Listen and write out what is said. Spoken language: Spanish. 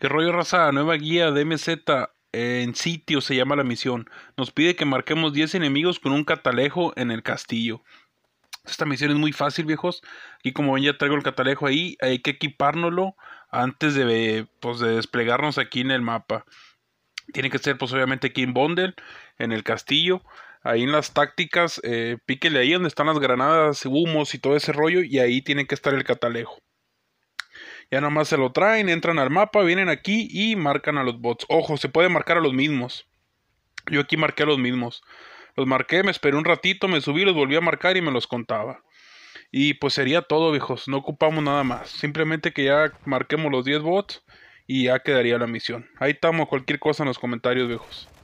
¿Qué rollo, raza? Nueva guía de MZ en sitio se llama la misión. Nos pide que marquemos 10 enemigos con un catalejo en el castillo. Esta misión es muy fácil, viejos. Aquí, como ven, ya traigo el catalejo ahí. Hay que equipárnoslo antes de, pues, desplegarnos aquí en el mapa. Tiene que ser, pues, obviamente, aquí en Bondel, en el castillo. Ahí en las tácticas, eh, ahí donde están las granadas, humos y todo ese rollo. Y ahí tiene que estar el catalejo. Ya más se lo traen, entran al mapa, vienen aquí y marcan a los bots. Ojo, se puede marcar a los mismos. Yo aquí marqué a los mismos. Los marqué, me esperé un ratito, me subí, los volví a marcar y me los contaba. Y pues sería todo, viejos. No ocupamos nada más. Simplemente que ya marquemos los 10 bots y ya quedaría la misión. Ahí estamos, cualquier cosa en los comentarios, viejos.